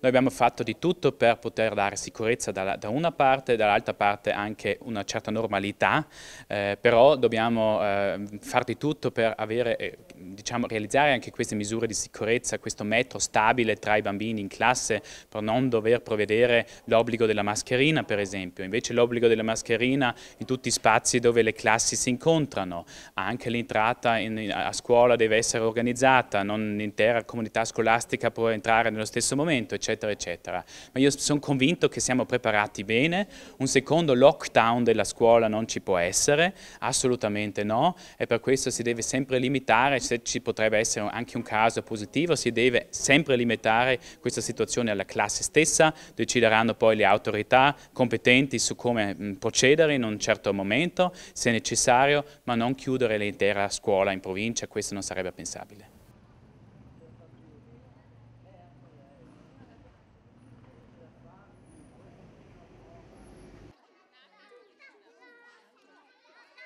Noi abbiamo fatto di tutto per poter dare sicurezza da, da una parte e dall'altra parte anche una certa normalità, eh, però dobbiamo eh, fare di tutto per avere diciamo, realizzare anche queste misure di sicurezza, questo metro stabile tra i bambini in classe per non dover provvedere l'obbligo della mascherina per esempio, invece l'obbligo della mascherina in tutti i spazi dove le classi si incontrano, anche l'entrata in, a scuola deve essere organizzata, non l'intera comunità scolastica può entrare nello stesso momento eccetera eccetera, ma io sono convinto che siamo preparati bene, un secondo lockdown della scuola non ci può essere, assolutamente no e per questo si deve sempre limitare se ci potrebbe essere anche un caso positivo, si deve sempre limitare questa situazione alla classe stessa, decideranno poi le autorità competenti su come procedere in un certo momento, se necessario, ma non chiudere l'intera scuola in provincia, questo non sarebbe pensabile.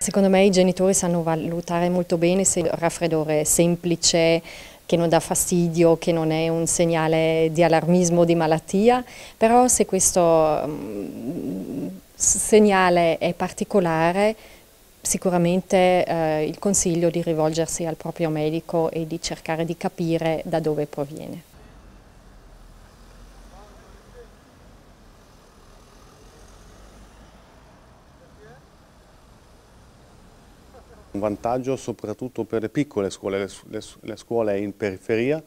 Secondo me i genitori sanno valutare molto bene se il raffreddore è semplice, che non dà fastidio, che non è un segnale di allarmismo di malattia, però se questo mm, segnale è particolare sicuramente eh, il consiglio di rivolgersi al proprio medico e di cercare di capire da dove proviene. Un vantaggio soprattutto per le piccole scuole, le, le, le scuole in periferia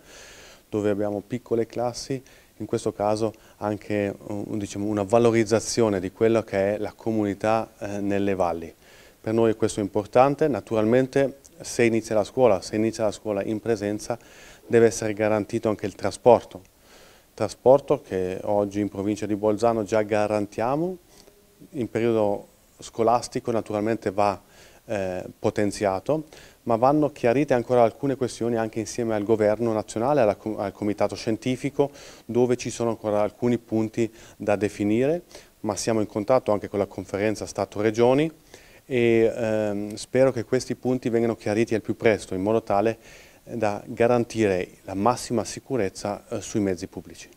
dove abbiamo piccole classi in questo caso anche diciamo, una valorizzazione di quella che è la comunità eh, nelle valli. Per noi questo è importante, naturalmente se inizia la scuola, se inizia la scuola in presenza deve essere garantito anche il trasporto, trasporto che oggi in provincia di Bolzano già garantiamo, in periodo scolastico naturalmente va eh, potenziato, ma vanno chiarite ancora alcune questioni anche insieme al governo nazionale, alla, al comitato scientifico, dove ci sono ancora alcuni punti da definire, ma siamo in contatto anche con la conferenza Stato-Regioni e ehm, spero che questi punti vengano chiariti al più presto, in modo tale da garantire la massima sicurezza eh, sui mezzi pubblici.